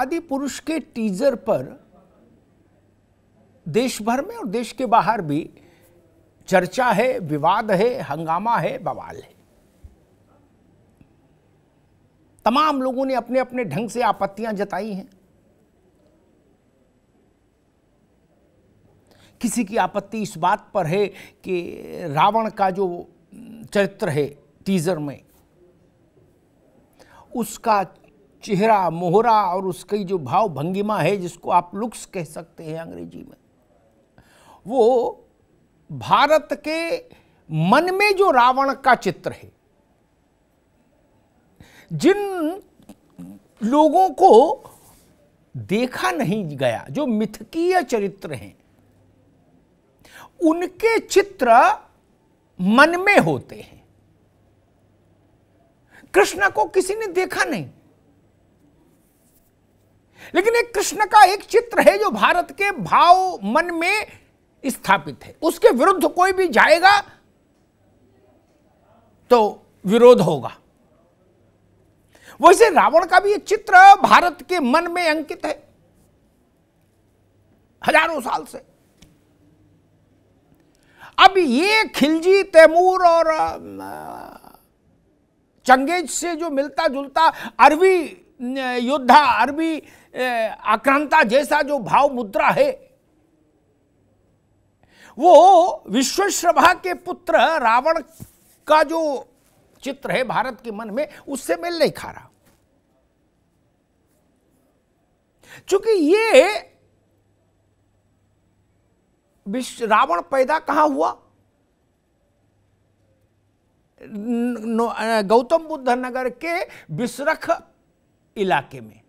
आदि पुरुष के टीजर पर देश भर में और देश के बाहर भी चर्चा है विवाद है हंगामा है बवाल है तमाम लोगों ने अपने अपने ढंग से आपत्तियां जताई हैं किसी की आपत्ति इस बात पर है कि रावण का जो चरित्र है टीजर में उसका चेहरा मोहरा और उसकी जो भाव भंगिमा है जिसको आप लुक्स कह सकते हैं अंग्रेजी में वो भारत के मन में जो रावण का चित्र है जिन लोगों को देखा नहीं गया जो मिथकीय चरित्र हैं उनके चित्र मन में होते हैं कृष्ण को किसी ने देखा नहीं लेकिन एक कृष्ण का एक चित्र है जो भारत के भाव मन में स्थापित है उसके विरुद्ध कोई भी जाएगा तो विरोध होगा वैसे रावण का भी एक चित्र भारत के मन में अंकित है हजारों साल से अब ये खिलजी तैमूर और चंगेज से जो मिलता जुलता अरबी योद्धा अरबी आक्रांता जैसा जो भाव मुद्रा है वो विश्वश्रभा के पुत्र रावण का जो चित्र है भारत के मन में उससे मेल नहीं खा रहा चूंकि ये रावण पैदा कहां हुआ गौतम बुद्ध नगर के विश्रख इलाके में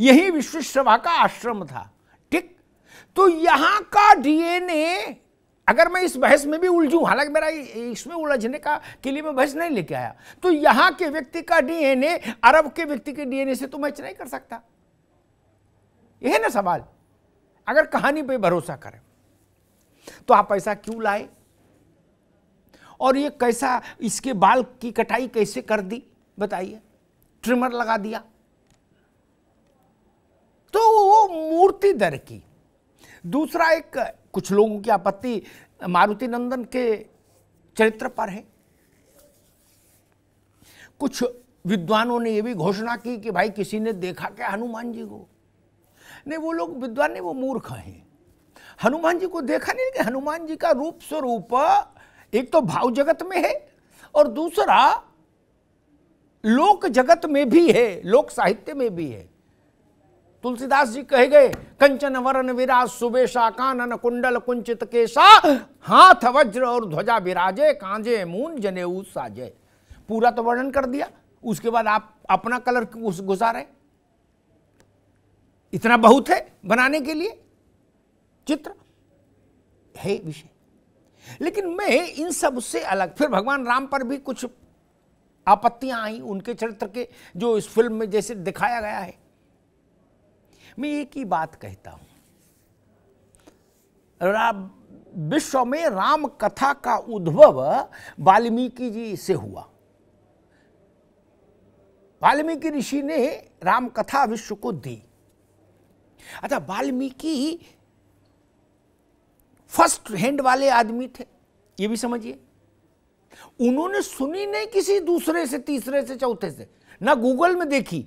यही सभा का आश्रम था ठीक तो यहां का डीएनए अगर मैं इस बहस में भी उलझू हालांकि मेरा इसमें उलझने का के लिए मैं बहस नहीं लेके आया तो यहां के व्यक्ति का डीएनए अरब के व्यक्ति के डीएनए से तो मैच नहीं कर सकता यह ना सवाल अगर कहानी पे भरोसा करें तो आप ऐसा क्यों लाए और ये कैसा इसके बाल की कटाई कैसे कर दी बताइए ट्रिमर लगा दिया वो मूर्ति दर की दूसरा एक कुछ लोगों की आपत्ति मारुति नंदन के चरित्र पर है कुछ विद्वानों ने यह भी घोषणा की कि भाई किसी ने देखा क्या हनुमान जी को नहीं वो लोग विद्वान नहीं वो मूर्ख हैं हनुमान जी को देखा नहीं कि हनुमान जी का रूप स्वरूप एक तो भाव जगत में है और दूसरा लोक जगत में भी है लोक साहित्य में भी है तुलसीदास जी कहे गए कंचन वरण विराज सुबेशा कानन कुंडल कुंचित केशा हाथ वज्र और ध्वजा विराजे कांजे मून जनेऊ साजे पूरा तो वर्णन कर दिया उसके बाद आप अपना कलर उस रहे इतना बहुत है बनाने के लिए चित्र है विषय लेकिन मैं इन सब से अलग फिर भगवान राम पर भी कुछ आपत्तियां आई उनके चरित्र के जो इस फिल्म में जैसे दिखाया गया है मैं एक ही बात कहता हूं विश्व में राम कथा का उद्भव वाल्मीकि जी से हुआ वाल्मीकि ऋषि ने राम कथा विश्व को दी अच्छा वाल्मीकि फर्स्ट हैंड वाले आदमी थे ये भी समझिए उन्होंने सुनी नहीं किसी दूसरे से तीसरे से चौथे से ना गूगल में देखी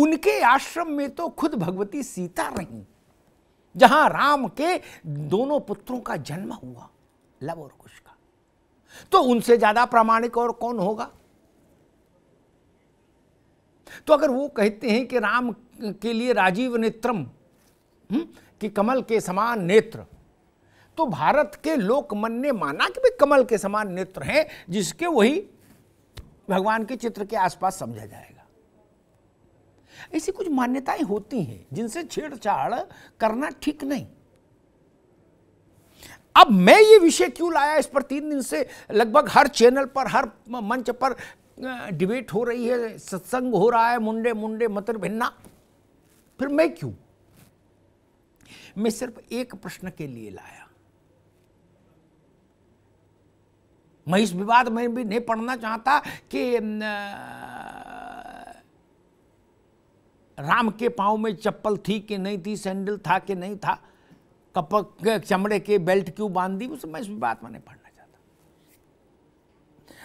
उनके आश्रम में तो खुद भगवती सीता रही जहां राम के दोनों पुत्रों का जन्म हुआ लव और कुश का तो उनसे ज्यादा प्रामाणिक और कौन होगा तो अगर वो कहते हैं कि राम के लिए राजीव नेत्रम हम्म, कि कमल के समान नेत्र तो भारत के लोकमन ने माना कि भाई कमल के समान नेत्र हैं जिसके वही भगवान के चित्र के आसपास समझा जाएगा ऐसी कुछ मान्यताएं होती हैं जिनसे छेड़छाड़ करना ठीक नहीं अब मैं ये विषय क्यों लाया इस पर तीन दिन से लगभग हर चैनल पर हर मंच पर डिबेट हो रही है सत्संग हो रहा है मुंडे मुंडे मतर भिन्ना फिर मैं क्यों मैं सिर्फ एक प्रश्न के लिए लाया मैं इस विवाद में भी नहीं पढ़ना चाहता कि राम के पाँव में चप्पल थी कि नहीं थी सैंडल था कि नहीं था कपक चमड़े के बेल्ट क्यों बांध दी उस मैं इस बात मैंने पढ़ना चाहता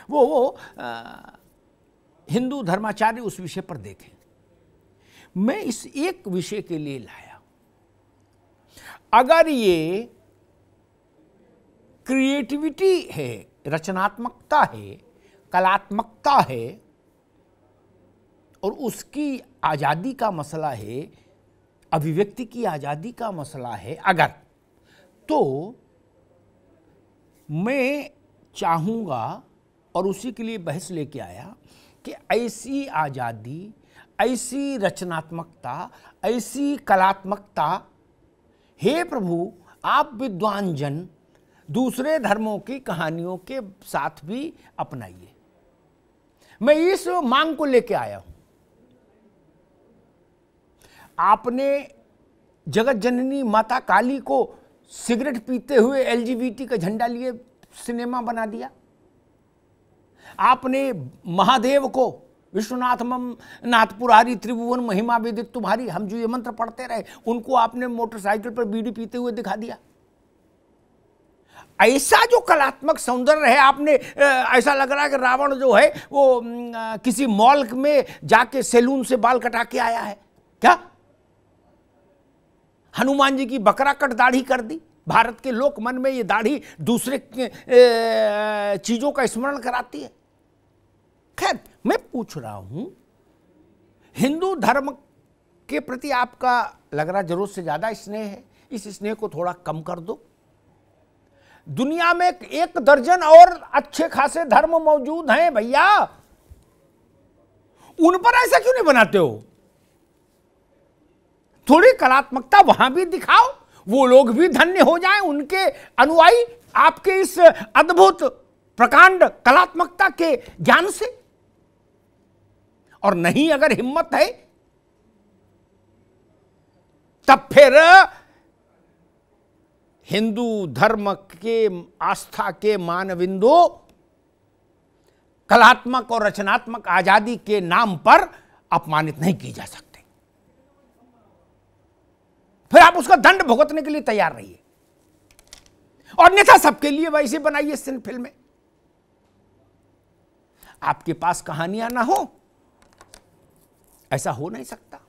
वो वो हिंदू धर्माचार्य उस विषय पर देखें मैं इस एक विषय के लिए लाया अगर ये क्रिएटिविटी है रचनात्मकता है कलात्मकता है और उसकी आज़ादी का मसला है अभिव्यक्ति की आज़ादी का मसला है अगर तो मैं चाहूँगा और उसी के लिए बहस लेके आया कि ऐसी आज़ादी ऐसी रचनात्मकता ऐसी कलात्मकता हे प्रभु आप विद्वान जन दूसरे धर्मों की कहानियों के साथ भी अपनाइए मैं इस मांग को लेके आया हूं आपने जगत जननी माता काली को सिगरेट पीते हुए एलजीबीटी का झंडा लिए सिनेमा बना दिया आपने महादेव को विश्वनाथ मम नाथपुरारी त्रिभुवन महिमा वेदित तुम्हारी हम जो ये मंत्र पढ़ते रहे उनको आपने मोटरसाइकिल पर बीड़ी पीते हुए दिखा दिया ऐसा जो कलात्मक सौंदर्य है आपने ऐसा लग रहा है कि रावण जो है वो किसी मॉल में जाके सैलून से बाल कटा के आया है क्या हनुमान जी की बकरा कट दाढ़ी कर दी भारत के लोक मन में ये दाढ़ी दूसरे चीजों का स्मरण कराती है खैर मैं पूछ रहा हूं हिंदू धर्म के प्रति आपका लग रहा जरूरत से ज्यादा स्नेह है इस स्नेह को थोड़ा कम कर दो दुनिया में एक दर्जन और अच्छे खासे धर्म मौजूद हैं भैया उन पर ऐसा क्यों नहीं बनाते हो थोड़ी कलात्मकता वहां भी दिखाओ वो लोग भी धन्य हो जाएं उनके अनुयायी आपके इस अद्भुत प्रकांड कलात्मकता के ज्ञान से और नहीं अगर हिम्मत है तब फिर हिंदू धर्म के आस्था के मानविंदो कलात्मक और रचनात्मक आजादी के नाम पर अपमानित नहीं की जा सकती उसका दंड भुगतने के लिए तैयार रहिए और नेता सबके लिए वैसे बनाइए सिंह फिल्में आपके पास कहानियां ना हो ऐसा हो नहीं सकता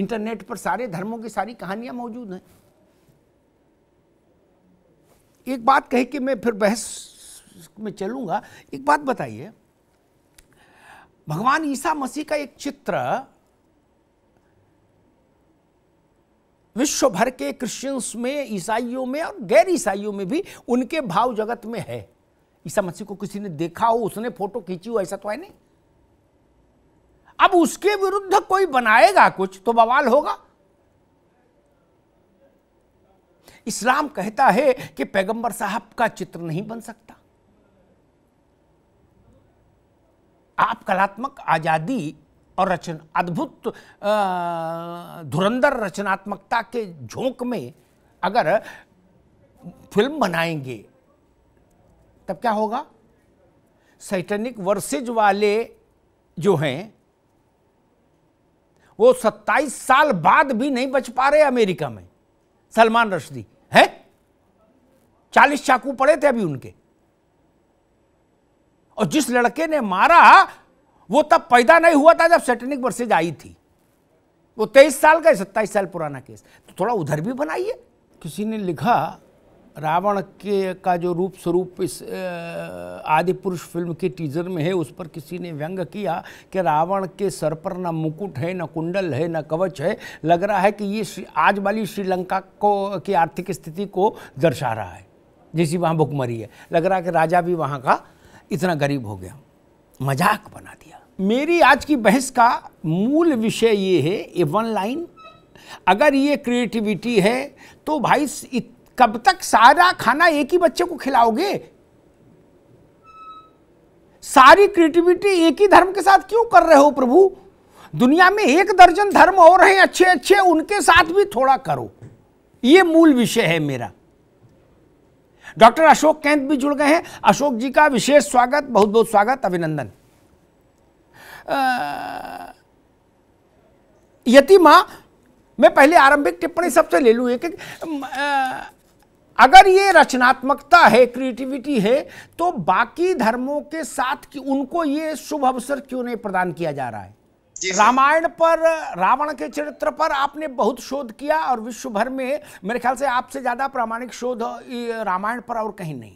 इंटरनेट पर सारे धर्मों की सारी कहानियां मौजूद हैं एक बात कही कि मैं फिर बहस में चलूंगा एक बात बताइए भगवान ईसा मसीह का एक चित्र विश्व भर के क्रिश्चियंस में ईसाइयों में और गैर ईसाइयों में भी उनके भाव जगत में है ईसा मसीह को किसी ने देखा हो उसने फोटो खींची हो ऐसा तो है नहीं अब उसके विरुद्ध कोई बनाएगा कुछ तो बवाल होगा इस्लाम कहता है कि पैगंबर साहब का चित्र नहीं बन सकता आप कलात्मक आजादी और रचन अद्भुत धुरंधर रचनात्मकता के झोंक में अगर फिल्म बनाएंगे तब क्या होगा सैटनिक वर्सेज वाले जो हैं वो 27 साल बाद भी नहीं बच पा रहे अमेरिका में सलमान रशदी है चालीस चाकू पड़े थे अभी उनके और जिस लड़के ने मारा वो तब पैदा नहीं हुआ था जब सेटनिक वर्सेज आई थी वो तेईस साल का सत्ताईस साल पुराना केस तो थोड़ा उधर भी बनाइए किसी ने लिखा रावण के का जो रूप स्वरूप इस आदि पुरुष फिल्म के टीजर में है उस पर किसी ने व्यंग किया कि रावण के सर पर ना मुकुट है ना कुंडल है ना कवच है लग रहा है कि ये आज वाली श्रीलंका को की आर्थिक स्थिति को दर्शा रहा है जैसी वहाँ भुखमरी है लग रहा है कि राजा भी वहाँ का इतना गरीब हो गया मजाक बना दिया मेरी आज की बहस का मूल विषय ये है ए वन लाइन अगर ये क्रिएटिविटी है तो भाई कब तक सारा खाना एक ही बच्चे को खिलाओगे सारी क्रिएटिविटी एक ही धर्म के साथ क्यों कर रहे हो प्रभु दुनिया में एक दर्जन धर्म रहे हैं अच्छे अच्छे उनके साथ भी थोड़ा करो ये मूल विषय है मेरा डॉक्टर अशोक कैंत भी जुड़ गए हैं अशोक जी का विशेष स्वागत बहुत बहुत स्वागत अभिनंदन यति माँ मैं पहले आरंभिक टिप्पणी सबसे ले लूँ एक अगर ये रचनात्मकता है क्रिएटिविटी है तो बाकी धर्मों के साथ कि उनको ये शुभ अवसर क्यों नहीं प्रदान किया जा रहा है रामायण पर रावण के चरित्र पर आपने बहुत शोध किया और विश्व भर में मेरे ख्याल से आपसे ज़्यादा प्रामाणिक शोध रामायण पर और कहीं नहीं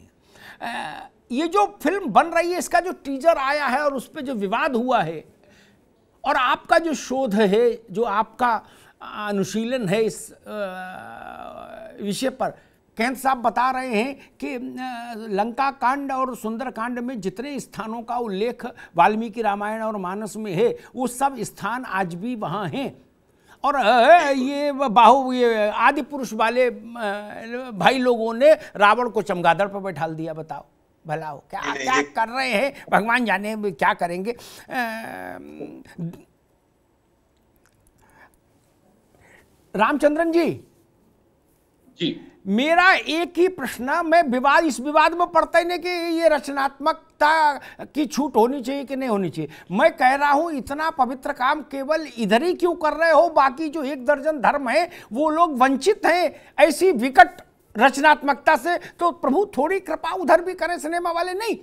है ये जो फिल्म बन रही है इसका जो टीजर आया है और उस पर जो विवाद हुआ है और आपका जो शोध है जो आपका अनुशीलन है इस विषय पर कैंत साहब बता रहे हैं कि लंका कांड और सुंदर कांड में जितने स्थानों का उल्लेख वाल्मीकि रामायण और मानस में है वो सब स्थान आज भी वहाँ हैं और ये बाहु ये आदि पुरुष वाले भाई लोगों ने रावण को चमगादड़ पर बैठा दिया बताओ भला हो क्या क्या कर रहे हैं भगवान जाने क्या करेंगे रामचंद्रन जी जी मेरा एक ही प्रश्न मैं विवाद इस विवाद में पड़ता ही नहीं कि ये रचनात्मकता की छूट होनी चाहिए कि नहीं होनी चाहिए मैं कह रहा हूं इतना पवित्र काम केवल इधर ही क्यों कर रहे हो बाकी जो एक दर्जन धर्म है वो लोग वंचित हैं ऐसी विकट रचनात्मकता से तो प्रभु थोड़ी कृपा उधर भी करें सिनेमा वाले नहीं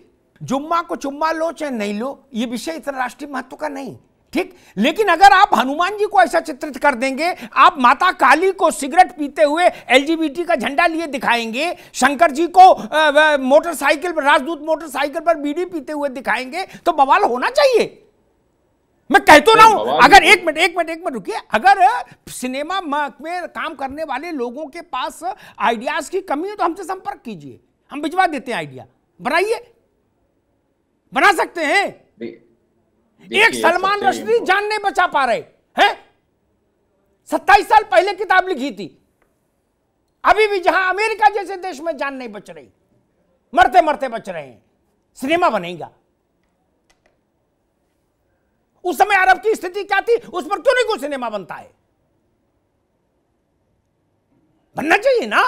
जुम्मा को चुम्मा लो चाहे नहीं लो ये विषय इतना राष्ट्रीय महत्व का नहीं ठीक लेकिन अगर आप हनुमान जी को ऐसा चित्रित कर देंगे आप माता काली को सिगरेट पीते हुए एलजीबीटी का झंडा लिए दिखाएंगे शंकर जी को मोटरसाइकिल पर राजदूत मोटरसाइकिल पर बीड़ी पीते हुए दिखाएंगे तो बवाल होना चाहिए मैं कहता तो ना हूं अगर एक मिनट एक मिनट एक मिनट रुकिए अगर सिनेमा में काम करने वाले लोगों के पास आइडियाज की कमी है तो हमसे संपर्क कीजिए हम भिजवा देते हैं आइडिया बनाइए बना सकते हैं एक सलमान रश्मि जान नहीं बचा पा रहे हैं सत्ताईस साल पहले किताब लिखी थी अभी भी जहां अमेरिका जैसे देश में जान नहीं बच रही मरते मरते बच रहे हैं सिनेमा बनेगा उस समय अरब की स्थिति क्या थी उस पर क्यों नहीं कोई सिनेमा बनता है बनना चाहिए ना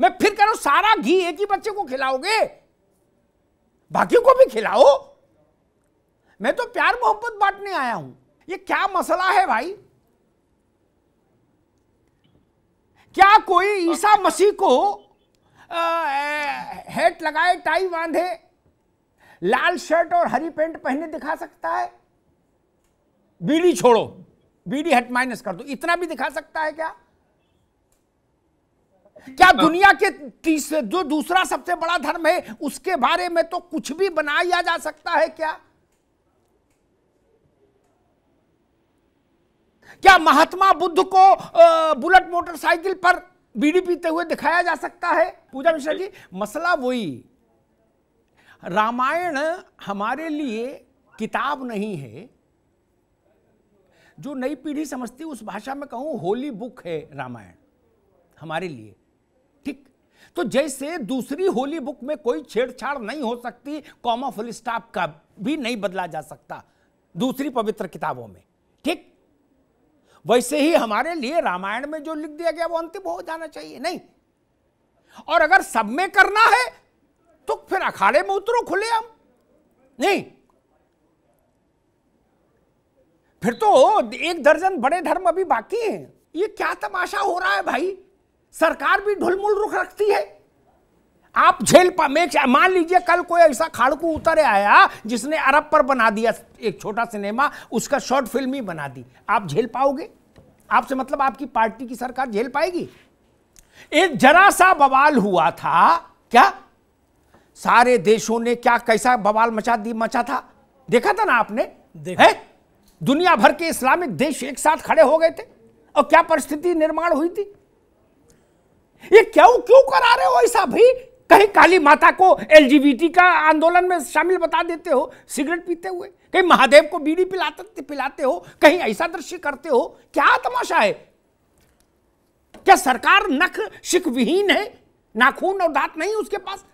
मैं फिर कह रहा हूं सारा घी एक ही बच्चे को खिलाओगे बाकी को भी खिलाओ मैं तो प्यार मोहब्बत बांटने आया हूं ये क्या मसला है भाई क्या कोई ईसा मसीह को हेट लगाए टाई बांधे लाल शर्ट और हरी पेंट पहने दिखा सकता है बीडी छोड़ो बीडी हट माइनस कर दो इतना भी दिखा सकता है क्या क्या हाँ। दुनिया के तीसरे जो दूसरा सबसे बड़ा धर्म है उसके बारे में तो कुछ भी बनाया जा सकता है क्या क्या महात्मा बुद्ध को बुलेट मोटरसाइकिल पर बीड़ी पीते हुए दिखाया जा सकता है पूजा मिश्रा जी मसला वही रामायण हमारे लिए किताब नहीं है जो नई पीढ़ी समझती उस भाषा में कहूं होली बुक है रामायण हमारे लिए ठीक तो जैसे दूसरी होली बुक में कोई छेड़छाड़ नहीं हो सकती कॉमा फुल स्टाफ का भी नहीं बदला जा सकता दूसरी पवित्र किताबों में ठीक वैसे ही हमारे लिए रामायण में जो लिख दिया गया वो अंतिम हो जाना चाहिए नहीं और अगर सब में करना है तो फिर अखाड़े में उतरो खुले हम नहीं फिर तो एक दर्जन बड़े धर्म अभी बाकी हैं ये क्या तमाशा हो रहा है भाई सरकार भी ढुलमुल रुख रखती है आप झेल मान लीजिए कल कोई ऐसा खाड़कू उतर आया जिसने अरब पर बना दिया एक छोटा सिनेमा उसका शॉर्ट फिल्म ही बना दी आप झेल पाओगे आपसे मतलब आपकी पार्टी की सरकार झेल पाएगी एक जरा सा बवाल हुआ था क्या सारे देशों ने क्या कैसा बवाल मचा दी मचा था देखा था ना आपने देखा है? दुनिया भर के इस्लामिक देश एक साथ खड़े हो गए थे और क्या परिस्थिति निर्माण हुई थी ये क्यों क्यों करा रहे हो ऐसा भी कहीं काली माता को एलजीबीटी का आंदोलन में शामिल बता देते हो सिगरेट पीते हुए कहीं महादेव को बीड़ी पिलाते पिलाते हो कहीं ऐसा दृश्य करते हो क्या तमाशा है क्या सरकार नख शिख विहीन है नाखून और दांत नहीं उसके पास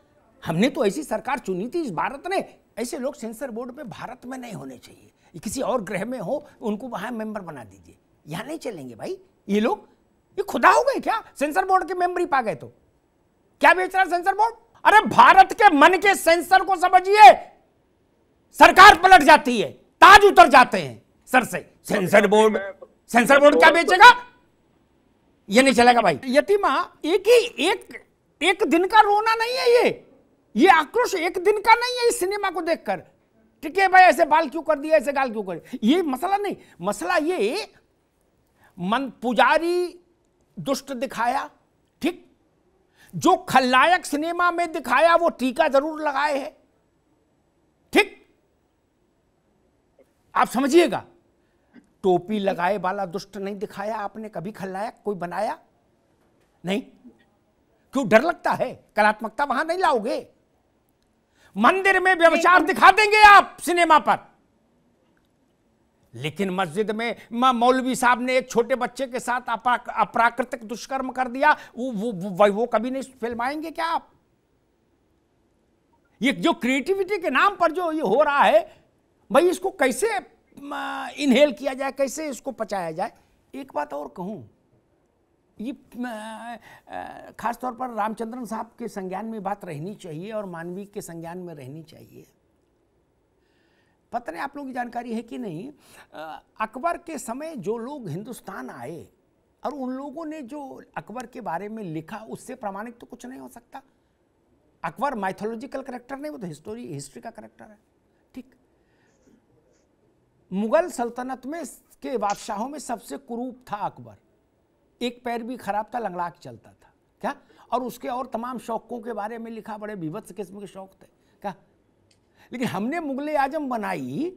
हमने तो ऐसी सरकार चुनी थी इस भारत ने ऐसे लोग सेंसर बोर्ड में भारत में नहीं होने चाहिए किसी और ग्रह में हो उनको वहां मेंबर बना दीजिए यहां नहीं चलेंगे भाई ये लोग ये खुदा हो गए क्या सेंसर बोर्ड के मेंबर ही पा गए तो क्या बेच रहा सेंसर बोर्ड अरे भारत के मन के सेंसर को समझिए सरकार पलट जाती है ताज उतर जाते हैं सर से सेंसर बोर्ड सेंसर बोर्ड क्या बेचेगा ये नहीं चलेगा भाई यतिमा एक ही एक एक दिन का रोना नहीं है ये ये आक्रोश एक दिन का नहीं है इस सिनेमा को देखकर ठीक है भाई ऐसे बाल क्यों कर दिया ऐसे गाल क्यों कर ये मसला नहीं मसला ये मन पुजारी दुष्ट दिखाया ठीक जो खलनायक सिनेमा में दिखाया वो टीका जरूर लगाए हैं ठीक आप समझिएगा टोपी लगाए वाला दुष्ट नहीं दिखाया आपने कभी खलनायक कोई बनाया नहीं क्यों डर लगता है कलात्मकता वहां नहीं लाओगे मंदिर में व्यवचार दिखा देंगे आप सिनेमा पर लेकिन मस्जिद में मौलवी साहब ने एक छोटे बच्चे के साथ अप्राकृतिक दुष्कर्म कर दिया वो वो, वो, वो कभी नहीं फिल्म आएंगे क्या आप ये जो क्रिएटिविटी के नाम पर जो ये हो रहा है भाई इसको कैसे इनहेल किया जाए कैसे इसको पचाया जाए एक बात और कहूं ये खासतौर पर रामचंद्रन साहब के संज्ञान में बात रहनी चाहिए और मानवीय के संज्ञान में रहनी चाहिए पता नहीं आप लोग की जानकारी है कि नहीं अकबर के समय जो लोग हिंदुस्तान आए और उन लोगों ने जो अकबर के बारे में लिखा उससे प्रमाणिक तो कुछ नहीं हो सकता अकबर माइथोलॉजिकल करेक्टर नहीं वो तो हिस्टोरी हिस्ट्री का करेक्टर है ठीक मुगल सल्तनत में के बादशाहों में सबसे कुरूप था अकबर एक पैर भी खराब था लंगड़ा के चलता था क्या और उसके और तमाम शौकों के बारे में लिखा बड़े विभत्स किस्म के शौक थे क्या लेकिन हमने मुगल आजम बनाई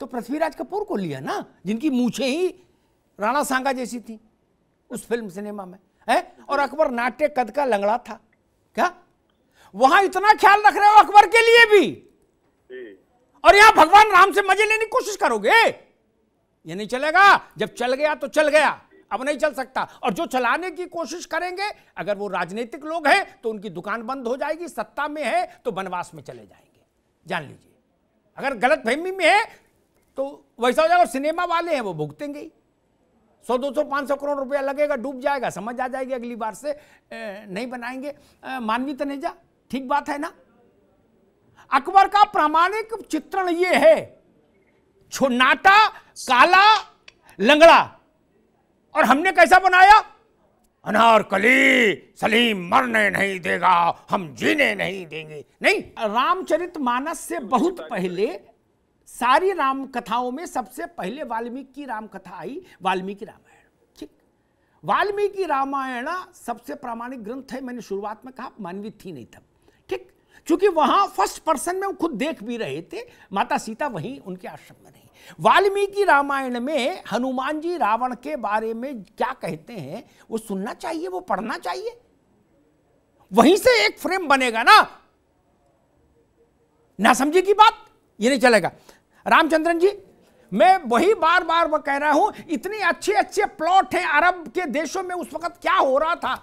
तो पृथ्वीराज कपूर को लिया ना जिनकी मूछे ही राणा सांगा जैसी थी उस फिल्म सिनेमा में है और अकबर नाट्य कद का लंगड़ा था क्या वहां इतना ख्याल रख रहे हो अकबर के लिए भी और यहां भगवान राम से मजे लेने की कोशिश करोगे ये नहीं चलेगा जब चल गया तो चल गया अब नहीं चल सकता और जो चलाने की कोशिश करेंगे अगर वो राजनीतिक लोग हैं तो उनकी दुकान बंद हो जाएगी सत्ता में है तो वनवास में चले जाएंगे जान लीजिए अगर गलत फहमी में है तो वैसा हो जाएगा सिनेमा वाले हैं वो भुगतेंगे ही सौ दो सौ पाँच सौ करोड़ रुपया लगेगा डूब जाएगा समझ आ जाएगी अगली बार से नहीं बनाएंगे मानवी तनेजा ठीक बात है ना अकबर का प्रामाणिक चित्रण ये है छोनाटा काला लंगड़ा और हमने कैसा बनाया कली सलीम मरने नहीं देगा हम जीने नहीं देंगे नहीं रामचरित मानस से बहुत पहले सारी राम कथाओं में सबसे पहले वाल्मीकि की राम कथा आई वाल्मीकि रामायण ठीक वाल्मीकि रामायण सबसे प्रामाणिक ग्रंथ है मैंने शुरुआत में कहा मानवित थी नहीं था ठीक क्योंकि वहां फर्स्ट पर्सन में वो खुद देख भी रहे थे माता सीता वहीं उनके आश्रम में रहे वाल्मीकि रामायण में हनुमान जी रावण के बारे में क्या कहते हैं वो सुनना चाहिए वो पढ़ना चाहिए वहीं से एक फ्रेम बनेगा ना ना समझे की बात ये नहीं चलेगा रामचंद्रन जी मैं वही बार बार वो कह रहा हूं इतने अच्छे अच्छे प्लॉट हैं अरब के देशों में उस वक्त क्या हो रहा था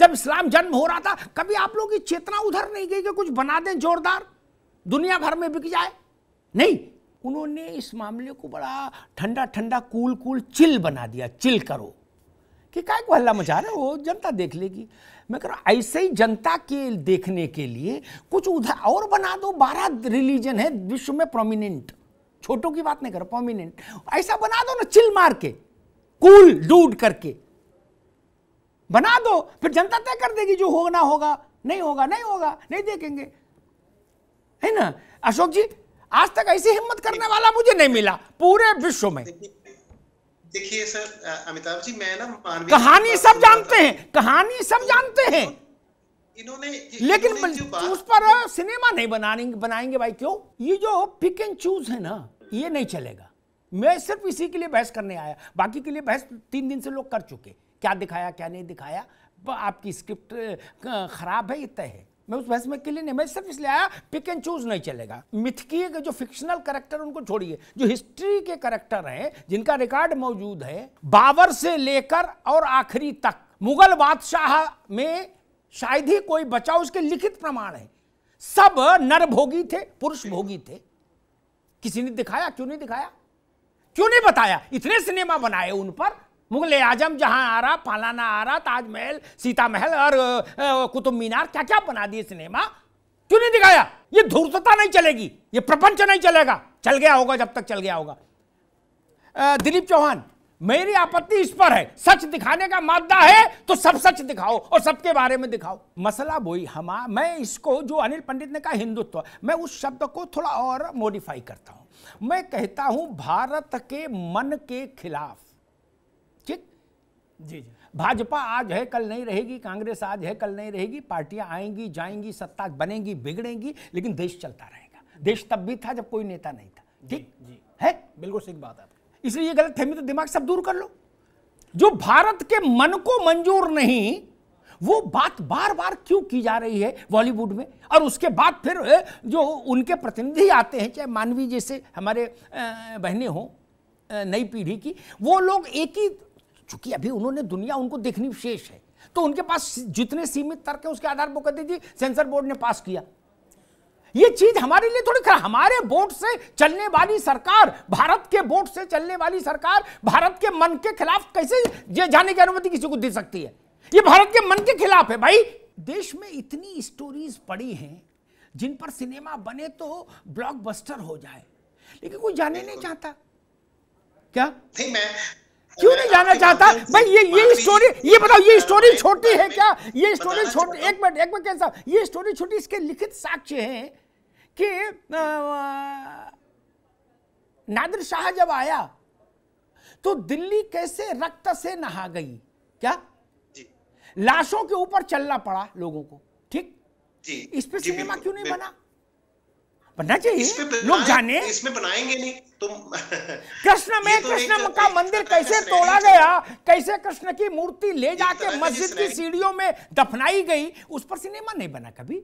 जब इस्लाम जन्म हो रहा था कभी आप लोग की चेतना उधर नहीं गई कि कुछ बना दें जोरदार दुनिया भर में बिक जाए नहीं उन्होंने इस मामले को बड़ा ठंडा ठंडा कूल कूल चिल बना दिया चिल करो कि काय को हल्ला मचा रहे हो जनता देख लेगी मैं कह रहा ऐसे ही जनता के देखने के लिए कुछ उधर और बना दो बारह रिलीजन है विश्व में प्रोमिनेंट छोटों की बात नहीं कर प्रोमिनेंट ऐसा बना दो ना चिल मार के कूल डूड करके बना दो फिर जनता तय कर देगी जो होना होगा नहीं होगा नहीं होगा नहीं देखेंगे है ना अशोक जी आज तक ऐसी हिम्मत करने वाला मुझे नहीं मिला पूरे विश्व में देखिए सर अमिताभ जी मैं ना मानवीय कहानी सब जानते हैं कहानी सब जानते हैं इन्होंने लेकिन उस पर सिनेमा नहीं बना बनाएंगे भाई क्यों ये जो पिक एंड चूज है ना ये नहीं चलेगा मैं सिर्फ इसी के लिए बहस करने आया बाकी के लिए बहस तीन दिन से लोग कर चुके क्या दिखाया क्या नहीं दिखाया आपकी स्क्रिप्ट खराब है ये तय है मैं उस बहस में के लिए नहीं मैं सिर्फ इसलिए आया पिक एंड चूज नहीं चलेगा मिथकीय के जो फिक्शनल करेक्टर उनको छोड़िए जो हिस्ट्री के करेक्टर हैं जिनका रिकॉर्ड मौजूद है बाबर से लेकर और आखिरी तक मुगल बादशाह में शायद ही कोई बचा उसके लिखित प्रमाण है सब नर भोगी थे पुरुष भोगी थे किसी ने दिखाया क्यों नहीं दिखाया क्यों नहीं बताया इतने सिनेमा बनाए उन पर मुगल आजम जहां आ रहा फलाना आ रहा ताजमहल सीता महल और कुतुब मीनार क्या क्या बना दिए सिनेमा क्यों नहीं दिखाया ये धूर्तता नहीं चलेगी ये प्रपंच नहीं चलेगा चल गया होगा जब तक चल गया होगा दिलीप चौहान मेरी आपत्ति इस पर है सच दिखाने का मादा है तो सब सच दिखाओ और सबके बारे में दिखाओ मसला वही हम मैं इसको जो अनिल पंडित ने कहा हिंदुत्व मैं उस शब्द को थोड़ा और मॉडिफाई करता हूं मैं कहता हूं भारत के मन के खिलाफ जी जी भाजपा आज है कल नहीं रहेगी कांग्रेस आज है कल नहीं रहेगी पार्टियां आएंगी जाएंगी सत्ता बनेगी बिगड़ेंगी लेकिन देश चलता रहेगा देश तब भी था जब कोई नेता नहीं था ठीक जी, जी है बिल्कुल सही बात है इसलिए ये गलत फहमी तो दिमाग सब दूर कर लो जो भारत के मन को मंजूर नहीं वो बात बार बार क्यों की जा रही है बॉलीवुड में और उसके बाद फिर जो उनके प्रतिनिधि आते हैं चाहे मानवी जैसे हमारे बहनें हों नई पीढ़ी की वो लोग एक ही चूंकि अभी उन्होंने दुनिया उनको देखनी शेष है तो उनके पास जितने सीमित तर्क है उसके आधार पर कहते जी सेंसर बोर्ड ने पास किया ये चीज हमारे लिए थोड़ी खराब हमारे वोट से चलने वाली सरकार भारत के वोट से चलने वाली सरकार भारत के मन के खिलाफ कैसे ये जाने की अनुमति किसी को दे सकती है ये भारत के मन के खिलाफ है भाई देश में इतनी स्टोरीज पड़ी हैं जिन पर सिनेमा बने तो ब्लॉकबस्टर हो जाए लेकिन कोई जाने नहीं चाहता क्या नहीं मैं क्यों नहीं जाना चाहता भाई ये ये स्टोरी ये बताओ ये स्टोरी छोटी है क्या ये स्टोरी छोटी एक मिनट एक मिनट कैसा ये स्टोरी छोटी इसके लिखित साक्ष्य हैं कि नादिर शाह जब आया तो दिल्ली कैसे रक्त से नहा गई क्या लाशों के ऊपर चलना पड़ा लोगों को ठीक इस पर सिनेमा क्यों नहीं बना बनना चाहिए लोग जाने इसमें बनाएंगे नहीं तुम कृष्ण में तो कृष्ण का मंदिर कैसे तोड़ा गया कैसे कृष्ण की मूर्ति ले जाके मस्जिद की सीढ़ियों में दफनाई गई उस पर सिनेमा नहीं बना कभी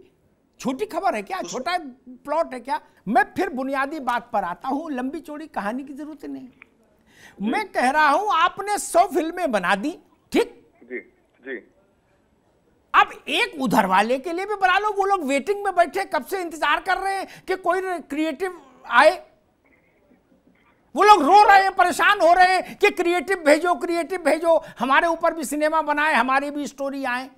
छोटी खबर है क्या छोटा प्लॉट है क्या मैं फिर बुनियादी बात पर आता हूं लंबी चौड़ी कहानी की जरूरत नहीं मैं कह रहा हूं आपने सौ फिल्में बना दी ठीक जी जी अब एक उधर वाले के लिए भी बना लो वो लोग वेटिंग में बैठे कब से इंतजार कर रहे हैं कि कोई क्रिएटिव आए वो लोग रो रहे हैं परेशान हो रहे हैं कि क्रिएटिव भेजो क्रिएटिव भेजो हमारे ऊपर भी सिनेमा बनाए हमारी भी स्टोरी आए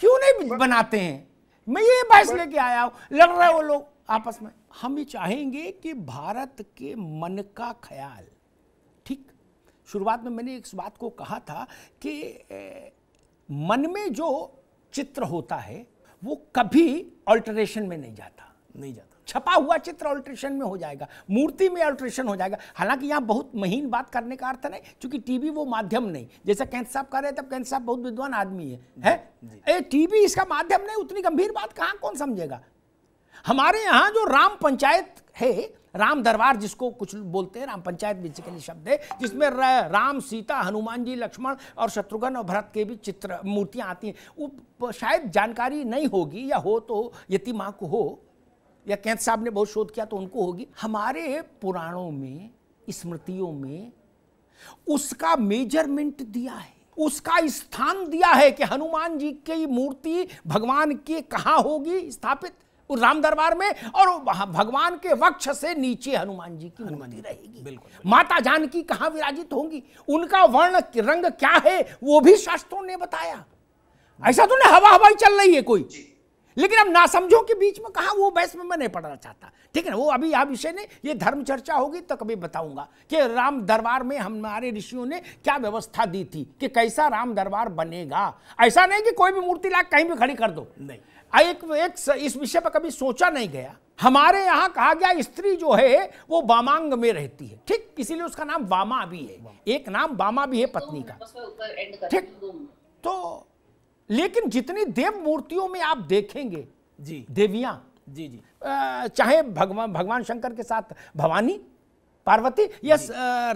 क्यों नहीं बनाते हैं मैं ये बहस लेके आया हूं लड़ रहे वो लोग आपस में हम ये चाहेंगे कि भारत के मन का ख्याल ठीक शुरुआत में मैंने इस बात को कहा था कि मन में जो चित्र होता है वो कभी अल्टरेशन में नहीं जाता नहीं जाता छपा हुआ चित्र ऑल्ट्रेशन में हो जाएगा मूर्ति में अल्ट्रेशन हो जाएगा हालांकि यहाँ बहुत महीन बात करने का अर्थ नहीं क्योंकि टीवी वो माध्यम नहीं जैसा कैंत साहब कह रहे थे कैंत साहब बहुत विद्वान आदमी है है ए टीवी इसका माध्यम नहीं उतनी गंभीर बात कहाँ कौन समझेगा हमारे यहाँ जो राम पंचायत है राम दरबार जिसको कुछ बोलते हैं राम पंचायत बेसिकली शब्द है जिसमें राम सीता हनुमान जी लक्ष्मण और शत्रुघ्न और भरत के भी चित्र मूर्तियां आती हैं वो शायद जानकारी नहीं होगी या हो तो यति माँ को हो या कैंत साहब ने बहुत शोध किया तो उनको होगी हमारे पुराणों में स्मृतियों में उसका मेजरमेंट दिया है उसका स्थान दिया है कि हनुमान जी की मूर्ति भगवान के कहाँ होगी स्थापित उस राम दरबार में और भगवान के वक्ष से नीचे हनुमान जी की मूर्ति रहेगी बिल्कुल माता जानकी कहाँ विराजित होंगी उनका वर्ण रंग क्या है वो भी शास्त्रों ने बताया ऐसा तो ना हवा हवाई चल रही है कोई लेकिन अब नासमझों के बीच में कहा वो बहस में मैं नहीं पढ़ना चाहता ठीक है ना वो अभी यह विषय ने ये धर्म चर्चा होगी तो कभी बताऊंगा कि राम दरबार में हमारे ऋषियों ने क्या व्यवस्था दी थी कि कैसा राम दरबार बनेगा ऐसा नहीं कि कोई भी मूर्ति ला कहीं भी खड़ी कर दो नहीं एक, एक इस विषय पर कभी सोचा नहीं गया हमारे यहाँ कहा गया स्त्री जो है वो वामांग में रहती है ठीक इसीलिए उसका नाम वामा भी है एक नाम वामा भी है पत्नी का ठीक तो लेकिन जितनी देव मूर्तियों में आप देखेंगे जी देवियां जी जी चाहे भगवान भगवान शंकर के साथ भवानी पार्वती या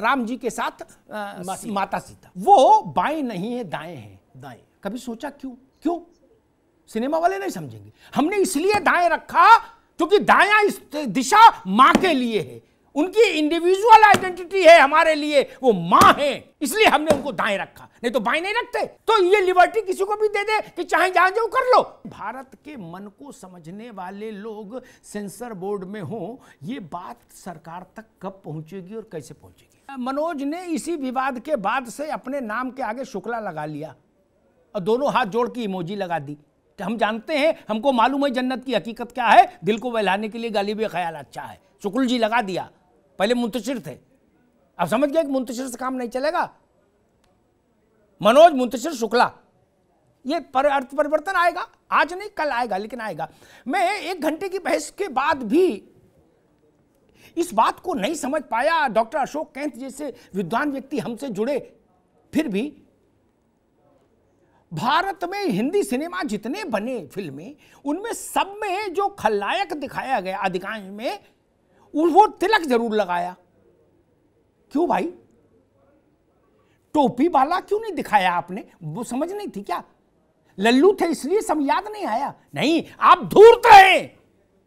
राम जी के साथ माता सीता वो बाएं नहीं है दाएं है दाएं कभी सोचा क्यों क्यों सिनेमा वाले नहीं समझेंगे हमने इसलिए दाएं रखा क्योंकि दाया इस दिशा माँ के लिए है उनकी इंडिविजुअल आइडेंटिटी है हमारे लिए वो माँ है इसलिए हमने उनको दाएं रखा नहीं तो बाएं नहीं रखते तो ये लिबर्टी किसी को भी दे दे कि चाहे जहां जाओ कर लो भारत के मन को समझने वाले लोग सेंसर बोर्ड में हो ये बात सरकार तक कब पहुंचेगी और कैसे पहुंचेगी मनोज ने इसी विवाद के बाद से अपने नाम के आगे शुक्ला लगा लिया और दोनों हाथ जोड़ के इमोजी लगा दी हम जानते हैं हमको मालूम है जन्नत की हकीकत क्या है दिल को बहलाने के लिए गालिब ख्याल अच्छा है शुक्ल जी लगा दिया पहले मुंतशिर थे अब समझ गया कि मुंतशिर से काम नहीं चलेगा मनोज मुंतशिर शुक्ला ये पर अर्थ परिवर्तन आएगा आज नहीं कल आएगा लेकिन आएगा मैं एक घंटे की बहस के बाद भी इस बात को नहीं समझ पाया डॉक्टर अशोक कैंत जैसे विद्वान व्यक्ति हमसे जुड़े फिर भी भारत में हिंदी सिनेमा जितने बने फिल्में उनमें सब में जो खलनायक दिखाया गया अधिकांश में वो तिलक जरूर लगाया क्यों भाई टोपी वाला क्यों नहीं दिखाया आपने वो समझ नहीं थी क्या लल्लू थे इसलिए सब याद नहीं आया नहीं आप धूर्त हैं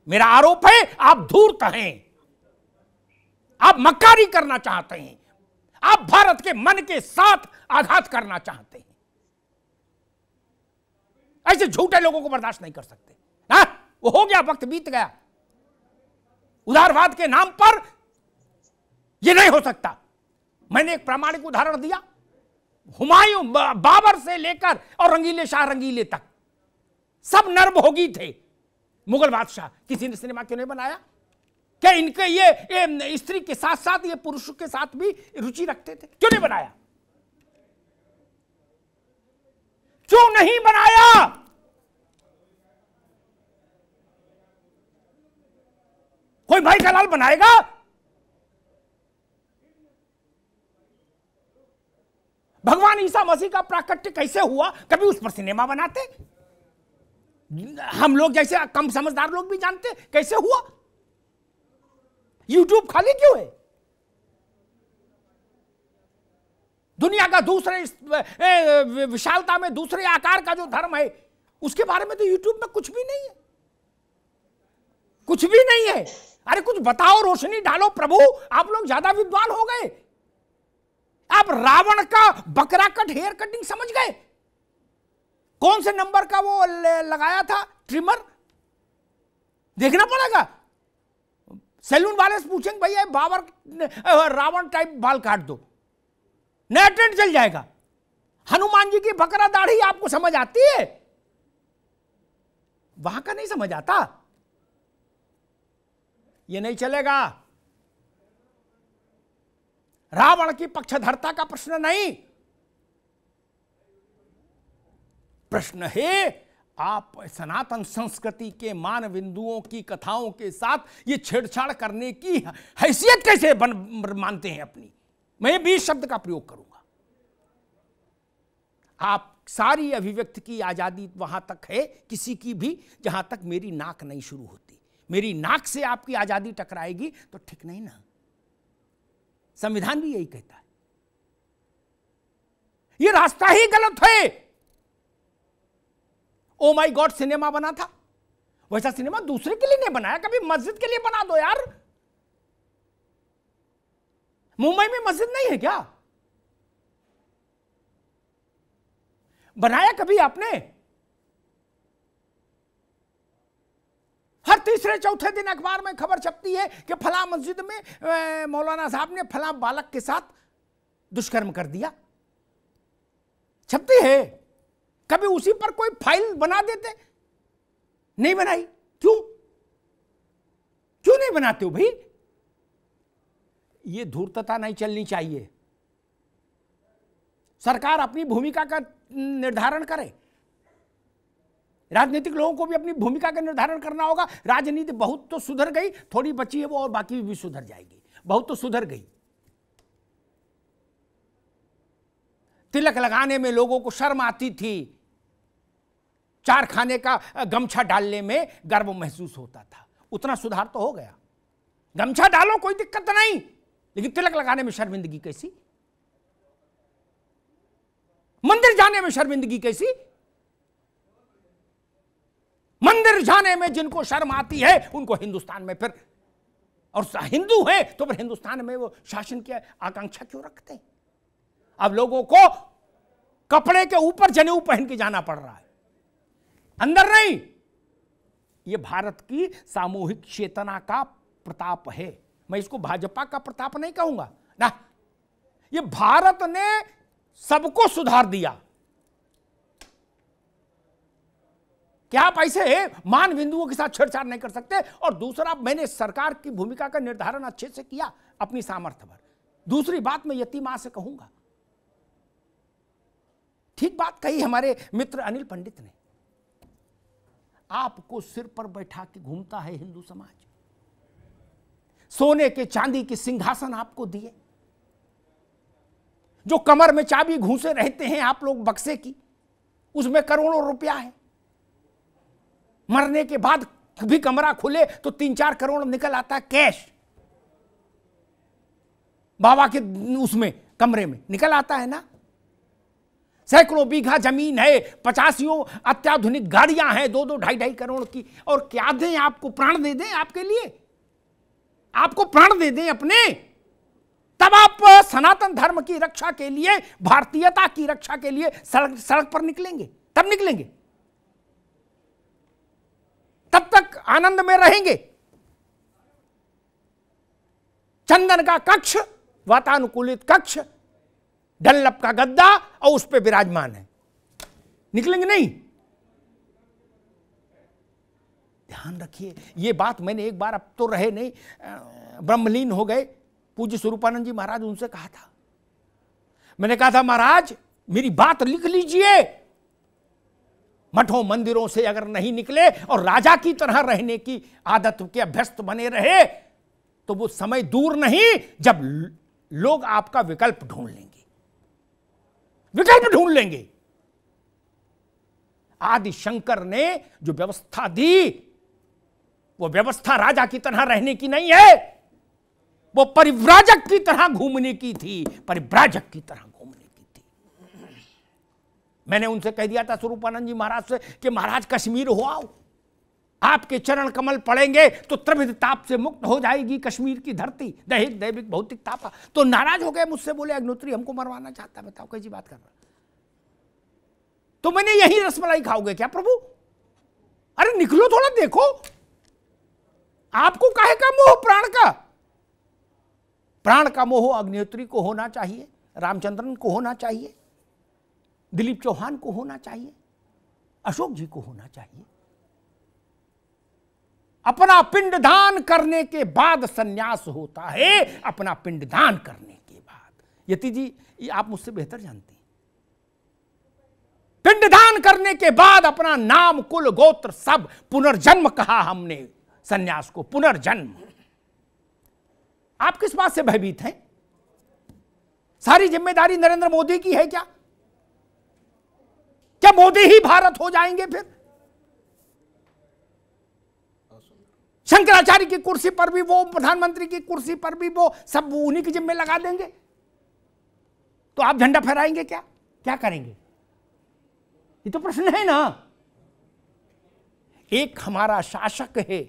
मेरा आरोप है आप धूर्त हैं आप मक्कारी करना चाहते हैं आप भारत के मन के साथ आघात करना चाहते हैं ऐसे झूठे लोगों को बर्दाश्त नहीं कर सकते ना हाँ? वो हो गया वक्त बीत गया उदारवाद के नाम पर यह नहीं हो सकता मैंने एक प्रामाणिक उदाहरण दिया हुमायूं बाबर से लेकर और रंगीले शाह रंगीले तक सब नर्म होगी थे मुगल बादशाह किसी ने सिनेमा क्यों नहीं बनाया क्या इनके ये, ये स्त्री के साथ साथ ये पुरुष के साथ भी रुचि रखते थे क्यों नहीं बनाया क्यों नहीं बनाया कोई भाई का लाल बनाएगा भगवान ईसा मसीह का प्राकट्य कैसे हुआ कभी उस पर सिनेमा बनाते हम लोग जैसे कम समझदार लोग भी जानते कैसे हुआ यूट्यूब खाली क्यों है दुनिया का दूसरे विशालता में दूसरे आकार का जो धर्म है उसके बारे में तो यूट्यूब में कुछ भी नहीं है कुछ भी नहीं है अरे कुछ बताओ रोशनी डालो प्रभु आप लोग ज्यादा विद्वान हो गए आप रावण का बकरा कट हेयर कटिंग समझ गए कौन से नंबर का वो लगाया था ट्रिमर देखना पड़ेगा सैलून वाले से पूछेंगे भैया बाबर रावण टाइप बाल काट दो नया ट्रेंड चल जाएगा हनुमान जी की बकरा दाढ़ी आपको समझ आती है वहां का नहीं समझ आता ये नहीं चलेगा रावण की पक्षधरता का प्रश्न नहीं प्रश्न है आप सनातन संस्कृति के मान बिंदुओं की कथाओं के साथ ये छेड़छाड़ करने की हैसियत कैसे बन मानते हैं अपनी मैं भी शब्द का प्रयोग करूंगा आप सारी अभिव्यक्ति की आजादी वहां तक है किसी की भी जहां तक मेरी नाक नहीं शुरू होती मेरी नाक से आपकी आजादी टकराएगी तो ठीक नहीं ना संविधान भी यही कहता है यह रास्ता ही गलत है ओ माई गॉड सिनेमा बना था वैसा सिनेमा दूसरे के लिए नहीं बनाया कभी मस्जिद के लिए बना दो यार मुंबई में मस्जिद नहीं है क्या बनाया कभी आपने हर तीसरे चौथे दिन अखबार में खबर छपती है कि फला मस्जिद में मौलाना साहब ने फला बालक के साथ दुष्कर्म कर दिया छपती है कभी उसी पर कोई फाइल बना देते नहीं बनाई क्यों क्यों नहीं बनाते हो भाई ये धूर्तता नहीं चलनी चाहिए सरकार अपनी भूमिका का निर्धारण करे राजनीतिक लोगों को भी अपनी भूमिका का निर्धारण करना होगा राजनीति बहुत तो सुधर गई थोड़ी बची है वो और बाकी भी सुधर जाएगी बहुत तो सुधर गई तिलक लगाने में लोगों को शर्म आती थी चार खाने का गमछा डालने में गर्व महसूस होता था उतना सुधार तो हो गया गमछा डालो कोई दिक्कत नहीं लेकिन तिलक लगाने में शर्मिंदगी कैसी मंदिर जाने में शर्मिंदगी कैसी मंदिर जाने में जिनको शर्म आती है उनको हिंदुस्तान में फिर और हिंदू है तो फिर हिंदुस्तान में वो शासन की आकांक्षा क्यों रखते हैं अब लोगों को कपड़े के ऊपर जनेऊ पहन के जाना पड़ रहा है अंदर नहीं ये भारत की सामूहिक चेतना का प्रताप है मैं इसको भाजपा का प्रताप नहीं कहूंगा ना ये भारत ने सबको सुधार दिया क्या आप ऐसे मान बिंदुओं के साथ छेड़छाड़ नहीं कर सकते और दूसरा मैंने सरकार की भूमिका का निर्धारण अच्छे से किया अपनी सामर्थ्य पर दूसरी बात मैं यति मां से कहूंगा ठीक बात कही हमारे मित्र अनिल पंडित ने आपको सिर पर बैठा के घूमता है हिंदू समाज सोने के चांदी के सिंहासन आपको दिए जो कमर में चाबी घूसे रहते हैं आप लोग बक्से की उसमें करोड़ों रुपया है मरने के बाद भी कमरा खुले तो तीन चार करोड़ निकल आता है कैश बाबा के उसमें कमरे में निकल आता है ना सैकड़ों बीघा जमीन है पचासियों अत्याधुनिक गाड़ियां हैं दो दो ढाई ढाई करोड़ की और क्या दें आपको प्राण दे दें आपके लिए आपको प्राण दे दें अपने तब आप सनातन धर्म की रक्षा के लिए भारतीयता की रक्षा के लिए सड़क सड़क पर निकलेंगे तब निकलेंगे तब तक आनंद में रहेंगे चंदन का कक्ष वातानुकूलित कक्ष डल्लप का गद्दा और उस पर विराजमान है निकलेंगे नहीं ध्यान रखिए ये बात मैंने एक बार अब तो रहे नहीं ब्रह्मलीन हो गए पूज्य स्वरूपानंद जी महाराज उनसे कहा था मैंने कहा था महाराज मेरी बात लिख लीजिए मठों मंदिरों से अगर नहीं निकले और राजा की तरह रहने की आदत के अभ्यस्त बने रहे तो वो समय दूर नहीं जब लोग आपका विकल्प ढूंढ लेंगे विकल्प ढूंढ लेंगे आदि शंकर ने जो व्यवस्था दी वो व्यवस्था राजा की तरह रहने की नहीं है वो परिव्राजक की तरह घूमने की थी परिव्राजक की तरह घूमने की थी मैंने उनसे कह दिया था स्वरूपानंद जी महाराज से कि महाराज कश्मीर हो आओ आपके चरण कमल पड़ेंगे तो त्रिविध ताप से मुक्त हो जाएगी कश्मीर की धरती दैहिक दैविक भौतिक ताप तो नाराज हो गए मुझसे बोले अग्नोत्री हमको मरवाना चाहता है बताओ कैसी बात कर रहा तो मैंने यही रसमलाई खाओगे क्या प्रभु अरे निकलो थोड़ा देखो आपको काहे का मोह प्राण का प्राण का मोह अग्निहोत्री को होना चाहिए रामचंद्रन को होना चाहिए दिलीप चौहान को होना चाहिए अशोक जी को होना चाहिए अपना पिंडदान करने के बाद सन्यास होता है अपना पिंडदान करने के बाद यति जी ये आप मुझसे बेहतर जानते हैं पिंडदान करने के बाद अपना नाम कुल गोत्र सब पुनर्जन्म कहा हमने सन्यास को पुनर्जन्म आप किस बात से भयभीत हैं सारी जिम्मेदारी नरेंद्र मोदी की है क्या क्या मोदी ही भारत हो जाएंगे फिर शंकराचार्य की कुर्सी पर भी वो प्रधानमंत्री की कुर्सी पर भी वो सब उन्हीं के जिम्मे लगा देंगे तो आप झंडा फहराएंगे क्या क्या करेंगे ये तो प्रश्न है ना एक हमारा शासक है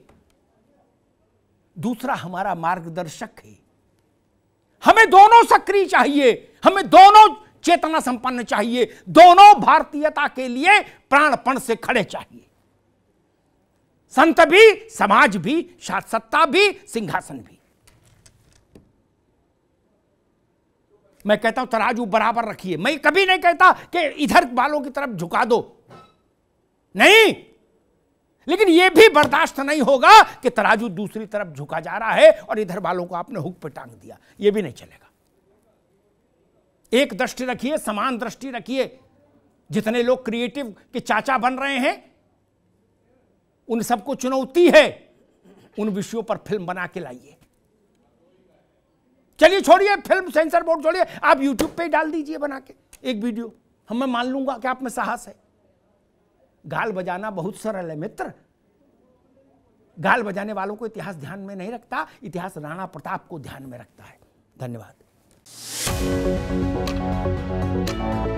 दूसरा हमारा मार्गदर्शक है हमें दोनों सक्रिय चाहिए हमें दोनों चेतना संपन्न चाहिए दोनों भारतीयता के लिए प्राणपण से खड़े चाहिए संत भी समाज भी सत्ता भी सिंहासन भी मैं कहता हूं तराजू बराबर रखिए मैं कभी नहीं कहता कि इधर बालों की तरफ झुका दो नहीं लेकिन यह भी बर्दाश्त नहीं होगा कि तराजू दूसरी तरफ झुका जा रहा है और इधर वालों को आपने हुक पे टांग दिया यह भी नहीं चलेगा एक दृष्टि रखिए समान दृष्टि रखिए जितने लोग क्रिएटिव के चाचा बन रहे हैं उन सबको चुनौती है उन विषयों पर फिल्म बना के लाइए चलिए छोड़िए फिल्म सेंसर बोर्ड छोड़िए आप यूट्यूब पे डाल दीजिए बना के एक वीडियो हमें मान लूंगा कि आप में साहस है गाल बजाना बहुत सरल है मित्र गाल बजाने वालों को इतिहास ध्यान में नहीं रखता इतिहास राणा प्रताप को ध्यान में रखता है धन्यवाद